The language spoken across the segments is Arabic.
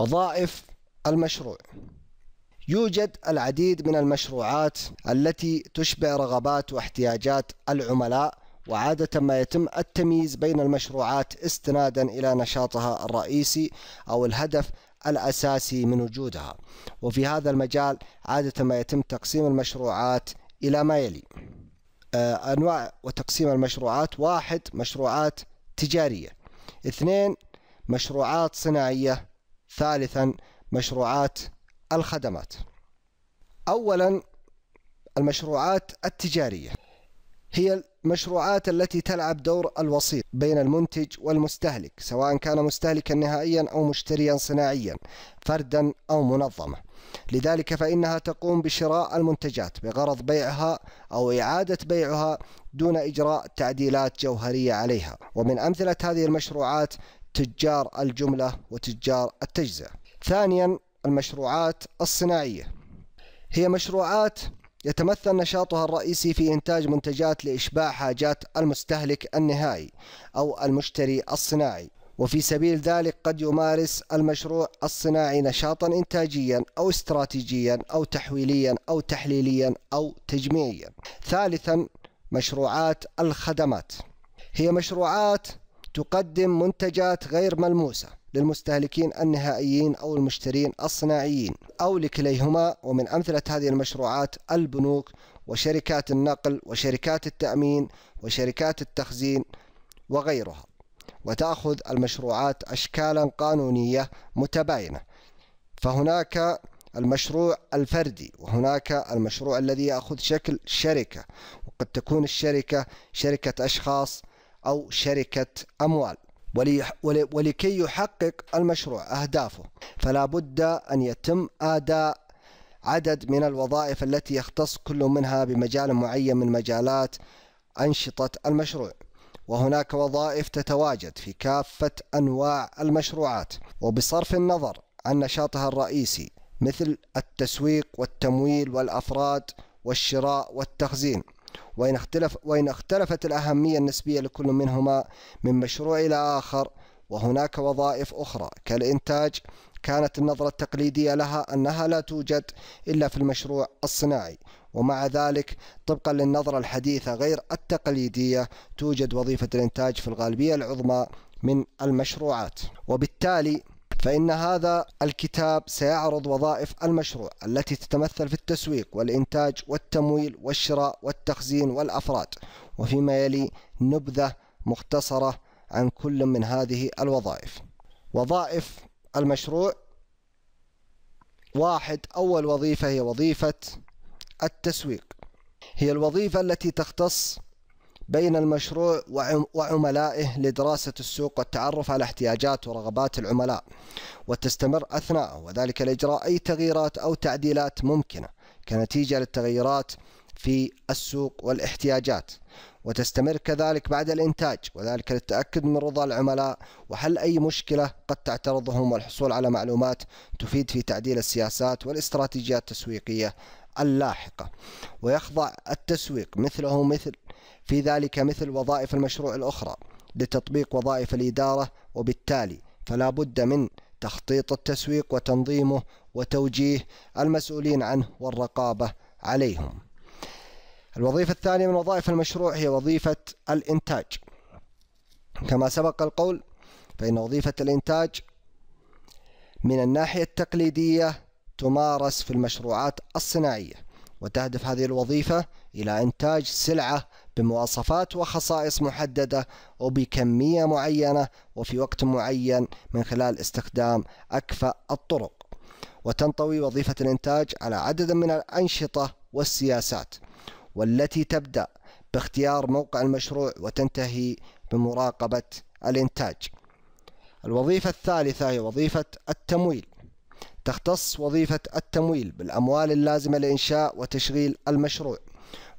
وظائف المشروع يوجد العديد من المشروعات التي تشبع رغبات واحتياجات العملاء وعادة ما يتم التمييز بين المشروعات استنادا إلى نشاطها الرئيسي أو الهدف الأساسي من وجودها وفي هذا المجال عادة ما يتم تقسيم المشروعات إلى ما يلي آه، أنواع وتقسيم المشروعات واحد مشروعات تجارية اثنين مشروعات صناعية ثالثا مشروعات الخدمات أولا المشروعات التجارية هي المشروعات التي تلعب دور الوسيط بين المنتج والمستهلك سواء كان مستهلكا نهائيا أو مشتريا صناعيا فردا أو منظمة لذلك فإنها تقوم بشراء المنتجات بغرض بيعها أو إعادة بيعها دون إجراء تعديلات جوهرية عليها ومن أمثلة هذه المشروعات تجار الجملة وتجار التجزئة ثانيا المشروعات الصناعية هي مشروعات يتمثل نشاطها الرئيسي في إنتاج منتجات لإشباع حاجات المستهلك النهائي أو المشتري الصناعي وفي سبيل ذلك قد يمارس المشروع الصناعي نشاطا إنتاجيا أو استراتيجيا أو تحويليا أو تحليليا أو تجميعيا ثالثا مشروعات الخدمات هي مشروعات تقدم منتجات غير ملموسة للمستهلكين النهائيين أو المشترين الصناعيين أو لكليهما ومن أمثلة هذه المشروعات البنوك وشركات النقل وشركات التأمين وشركات التخزين وغيرها وتأخذ المشروعات أشكالا قانونية متباينة فهناك المشروع الفردي وهناك المشروع الذي يأخذ شكل شركة وقد تكون الشركة شركة أشخاص أو شركة أموال ولكي يحقق المشروع أهدافه فلا بد أن يتم أداء عدد من الوظائف التي يختص كل منها بمجال معين من مجالات أنشطة المشروع وهناك وظائف تتواجد في كافة أنواع المشروعات وبصرف النظر عن نشاطها الرئيسي مثل التسويق والتمويل والأفراد والشراء والتخزين وإن, اختلف وإن اختلفت الأهمية النسبية لكل منهما من مشروع إلى آخر وهناك وظائف أخرى كالإنتاج كانت النظرة التقليدية لها أنها لا توجد إلا في المشروع الصناعي ومع ذلك طبقا للنظرة الحديثة غير التقليدية توجد وظيفة الإنتاج في الغالبية العظمى من المشروعات وبالتالي فإن هذا الكتاب سيعرض وظائف المشروع التي تتمثل في التسويق والإنتاج والتمويل والشراء والتخزين والأفراد وفيما يلي نبذة مختصرة عن كل من هذه الوظائف وظائف المشروع واحد أول وظيفة هي وظيفة التسويق هي الوظيفة التي تختص بين المشروع وعملائه لدراسة السوق والتعرف على احتياجات ورغبات العملاء وتستمر أثناءه وذلك لإجراء أي تغييرات أو تعديلات ممكنة كنتيجة للتغيرات في السوق والاحتياجات وتستمر كذلك بعد الإنتاج وذلك للتأكد من رضا العملاء وحل أي مشكلة قد تعترضهم والحصول على معلومات تفيد في تعديل السياسات والاستراتيجيات التسويقية اللاحقة ويخضع التسويق مثله مثل في ذلك مثل وظائف المشروع الأخرى لتطبيق وظائف الإدارة وبالتالي فلا بد من تخطيط التسويق وتنظيمه وتوجيه المسؤولين عنه والرقابة عليهم الوظيفة الثانية من وظائف المشروع هي وظيفة الإنتاج كما سبق القول فإن وظيفة الإنتاج من الناحية التقليدية تمارس في المشروعات الصناعية وتهدف هذه الوظيفة إلى إنتاج سلعة بمواصفات وخصائص محددة وبكمية معينة وفي وقت معين من خلال استخدام أكفأ الطرق وتنطوي وظيفة الإنتاج على عدد من الأنشطة والسياسات والتي تبدأ باختيار موقع المشروع وتنتهي بمراقبة الإنتاج. الوظيفة الثالثة هي وظيفة التمويل. تختص وظيفة التمويل بالأموال اللازمة لإنشاء وتشغيل المشروع،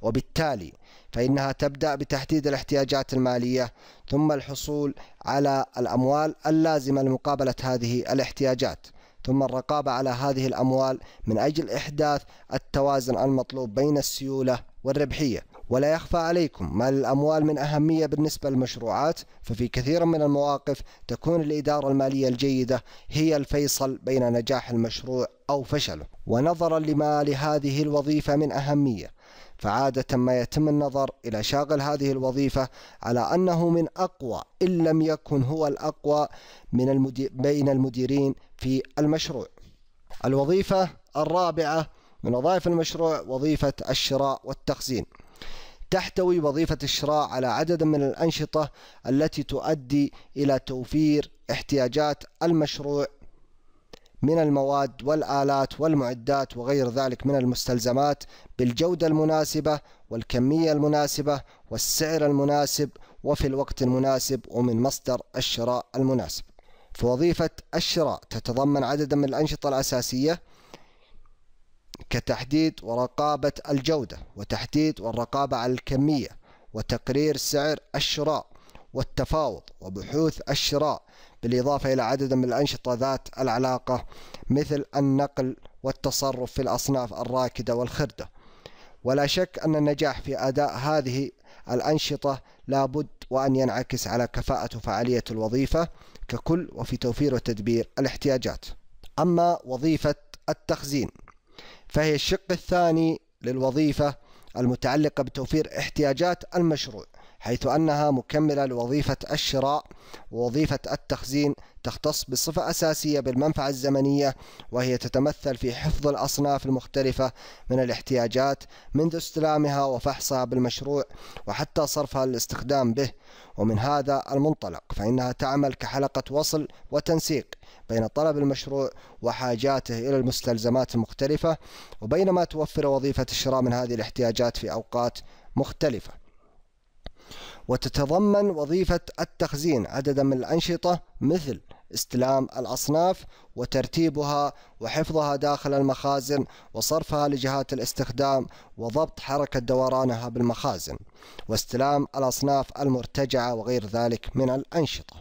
وبالتالي فإنها تبدأ بتحديد الاحتياجات المالية ثم الحصول على الأموال اللازمة لمقابلة هذه الاحتياجات. ثم الرقابة على هذه الأموال من أجل إحداث التوازن المطلوب بين السيولة والربحية ولا يخفى عليكم ما للأموال من أهمية بالنسبة للمشروعات ففي كثير من المواقف تكون الإدارة المالية الجيدة هي الفيصل بين نجاح المشروع أو فشله ونظرا لما لهذه الوظيفة من أهمية فعادة ما يتم النظر إلى شاغل هذه الوظيفة على أنه من أقوى إن لم يكن هو الأقوى من المدي... بين المديرين في المشروع الوظيفة الرابعة من وظائف المشروع وظيفة الشراء والتخزين تحتوي وظيفة الشراء على عدد من الأنشطة التي تؤدي إلى توفير احتياجات المشروع من المواد والآلات والمعدات وغير ذلك من المستلزمات بالجودة المناسبة والكمية المناسبة والسعر المناسب وفي الوقت المناسب ومن مصدر الشراء المناسب فوظيفة الشراء تتضمن عددا من الأنشطة الأساسية كتحديد ورقابة الجودة وتحديد والرقابة على الكمية وتقرير سعر الشراء والتفاوض وبحوث الشراء بالإضافة إلى عدد من الأنشطة ذات العلاقة مثل النقل والتصرف في الأصناف الراكدة والخردة ولا شك أن النجاح في أداء هذه الأنشطة لابد وأن ينعكس على كفاءة وفعالية الوظيفة ككل وفي توفير وتدبير الاحتياجات أما وظيفة التخزين فهي الشق الثاني للوظيفة المتعلقة بتوفير احتياجات المشروع حيث أنها مكملة لوظيفة الشراء ووظيفة التخزين تختص بصفة أساسية بالمنفعة الزمنية وهي تتمثل في حفظ الأصناف المختلفة من الاحتياجات منذ استلامها وفحصها بالمشروع وحتى صرفها للاستخدام به ومن هذا المنطلق فإنها تعمل كحلقة وصل وتنسيق بين طلب المشروع وحاجاته إلى المستلزمات المختلفة وبينما توفر وظيفة الشراء من هذه الاحتياجات في أوقات مختلفة وتتضمن وظيفة التخزين عددا من الأنشطة مثل استلام الأصناف وترتيبها وحفظها داخل المخازن وصرفها لجهات الاستخدام وضبط حركة دورانها بالمخازن واستلام الأصناف المرتجعة وغير ذلك من الأنشطة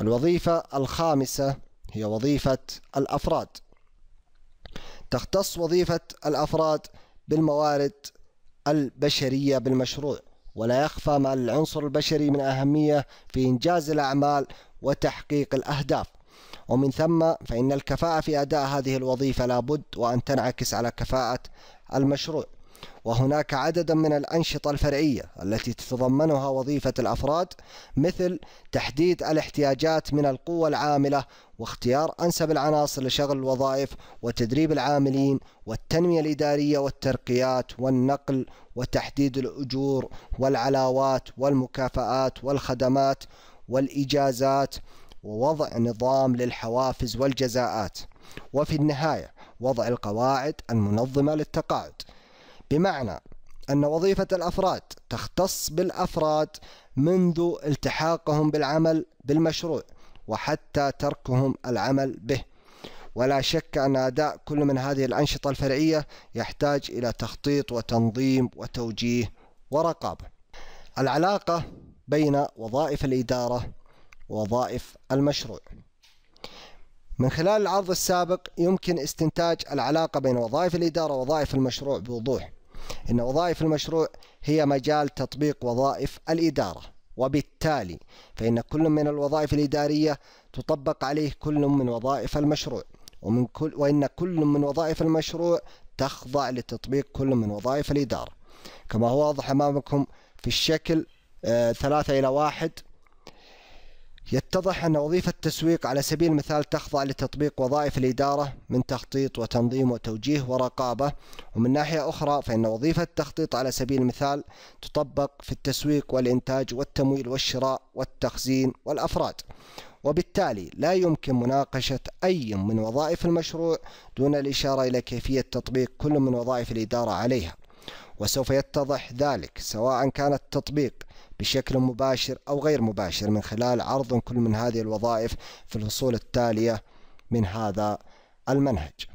الوظيفة الخامسة هي وظيفة الأفراد تختص وظيفة الأفراد بالموارد البشرية بالمشروع ولا يخفى ما للعنصر البشري من أهمية في إنجاز الأعمال وتحقيق الأهداف ومن ثم فإن الكفاءة في أداء هذه الوظيفة لابد وأن تنعكس على كفاءة المشروع وهناك عددا من الأنشطة الفرعية التي تتضمنها وظيفة الأفراد مثل تحديد الاحتياجات من القوة العاملة واختيار أنسب العناصر لشغل الوظائف وتدريب العاملين والتنمية الإدارية والترقيات والنقل وتحديد الأجور والعلاوات والمكافآت والخدمات والإجازات ووضع نظام للحوافز والجزاءات وفي النهاية وضع القواعد المنظمة للتقاعد بمعنى أن وظيفة الأفراد تختص بالأفراد منذ التحاقهم بالعمل بالمشروع وحتى تركهم العمل به ولا شك أن أداء كل من هذه الأنشطة الفرعية يحتاج إلى تخطيط وتنظيم وتوجيه ورقابة العلاقة بين وظائف الإدارة ووظائف المشروع من خلال العرض السابق يمكن استنتاج العلاقة بين وظائف الإدارة ووظائف المشروع بوضوح أن وظائف المشروع هي مجال تطبيق وظائف الإدارة وبالتالي فإن كل من الوظائف الإدارية تطبق عليه كل من وظائف المشروع ومن كل وإن كل من وظائف المشروع تخضع لتطبيق كل من وظائف الإدارة كما هو واضح أمامكم في الشكل آه، ثلاثة إلى واحد يتضح أن وظيفة التسويق على سبيل المثال تخضع لتطبيق وظائف الإدارة من تخطيط وتنظيم وتوجيه ورقابة ومن ناحية أخرى فإن وظيفة التخطيط على سبيل المثال تطبق في التسويق والإنتاج والتمويل والشراء والتخزين والأفراد وبالتالي لا يمكن مناقشة أي من وظائف المشروع دون الإشارة إلى كيفية تطبيق كل من وظائف الإدارة عليها وسوف يتضح ذلك سواء كان التطبيق بشكل مباشر أو غير مباشر من خلال عرض كل من هذه الوظائف في الفصول التالية من هذا المنهج